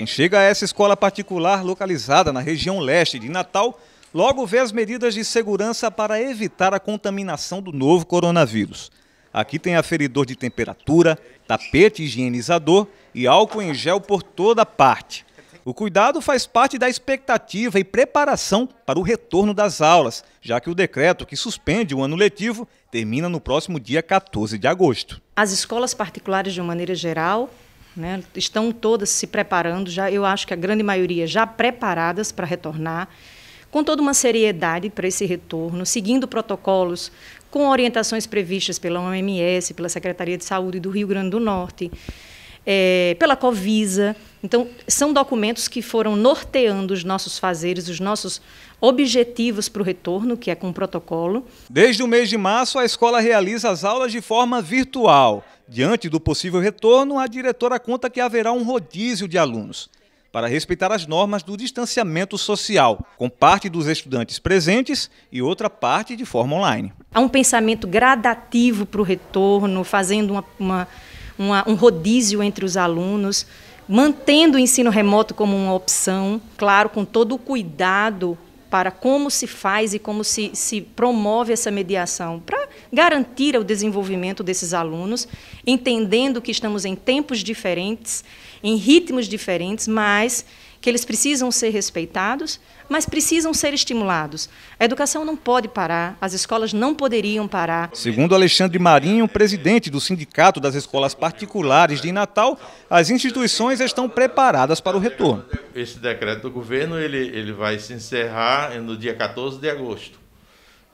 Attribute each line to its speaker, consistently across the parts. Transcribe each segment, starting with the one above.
Speaker 1: Quem chega a essa escola particular localizada na região leste de Natal, logo vê as medidas de segurança para evitar a contaminação do novo coronavírus. Aqui tem aferidor de temperatura, tapete higienizador e álcool em gel por toda parte. O cuidado faz parte da expectativa e preparação para o retorno das aulas, já que o decreto que suspende o ano letivo termina no próximo dia 14 de agosto.
Speaker 2: As escolas particulares, de uma maneira geral, né? Estão todas se preparando, já, eu acho que a grande maioria já preparadas para retornar, com toda uma seriedade para esse retorno, seguindo protocolos com orientações previstas pela OMS, pela Secretaria de Saúde do Rio Grande do Norte, é, pela Covisa. Então, são documentos que foram norteando os nossos fazeres, os nossos objetivos para o retorno, que é com protocolo.
Speaker 1: Desde o mês de março, a escola realiza as aulas de forma virtual. Diante do possível retorno, a diretora conta que haverá um rodízio de alunos para respeitar as normas do distanciamento social, com parte dos estudantes presentes e outra parte de forma online.
Speaker 2: Há um pensamento gradativo para o retorno, fazendo uma, uma, uma, um rodízio entre os alunos, mantendo o ensino remoto como uma opção, claro, com todo o cuidado para como se faz e como se, se promove essa mediação, para garantir o desenvolvimento desses alunos, entendendo que estamos em tempos diferentes, em ritmos diferentes, mas que eles precisam ser respeitados, mas precisam ser estimulados. A educação não pode parar, as escolas não poderiam parar.
Speaker 1: Segundo Alexandre Marinho, presidente do Sindicato das Escolas Particulares de Natal, as instituições estão preparadas para o retorno.
Speaker 3: Esse decreto do governo ele, ele vai se encerrar no dia 14 de agosto.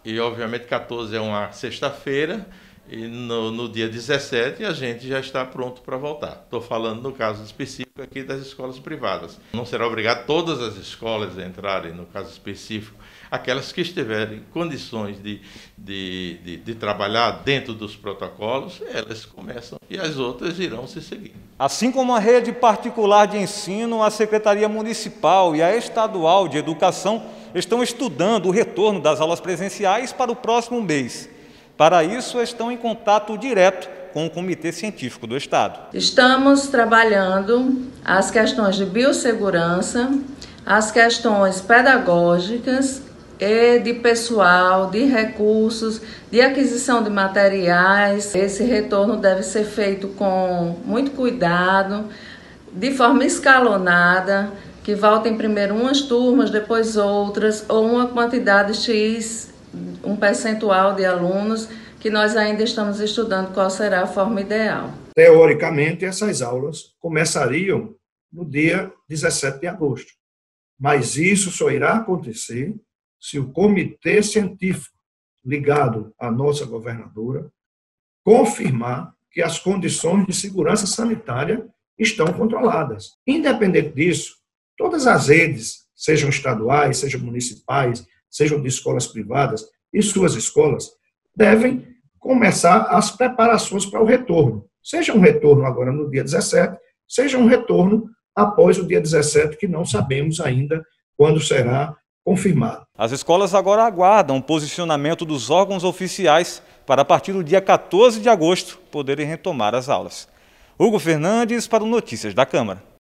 Speaker 3: E, obviamente, 14 é uma sexta-feira. E no, no, dia 17 a gente já está pronto para voltar. Estou falando no caso específico aqui das escolas privadas. Não será obrigado todas as escolas a entrarem, no caso específico, aquelas que estiverem em condições de, de, de, de trabalhar dentro dos protocolos, elas começam e as outras irão se seguir.
Speaker 1: Assim como a rede particular de ensino, a Secretaria Municipal e a Estadual de Educação estão estudando o retorno das aulas presenciais para o próximo mês. Para isso, estão em contato direto com o Comitê Científico do Estado.
Speaker 4: Estamos trabalhando as questões de biossegurança, as questões pedagógicas e de pessoal, de recursos, de aquisição de materiais. Esse retorno deve ser feito com muito cuidado, de forma escalonada que voltem primeiro umas turmas, depois outras, ou uma quantidade X, um percentual de alunos, que nós ainda estamos estudando qual será a forma ideal.
Speaker 5: Teoricamente, essas aulas começariam no dia 17 de agosto, mas isso só irá acontecer se o comitê científico ligado à nossa governadora confirmar que as condições de segurança sanitária estão controladas. Independente disso, Todas as redes, sejam estaduais, sejam municipais, sejam de escolas privadas e suas escolas, devem começar as preparações para o retorno. Seja um retorno agora no dia 17, seja um retorno após o dia 17, que não sabemos ainda quando será confirmado. As escolas agora
Speaker 1: aguardam o posicionamento dos órgãos oficiais para, a partir do dia 14 de agosto, poderem retomar as aulas. Hugo Fernandes para o Notícias da Câmara.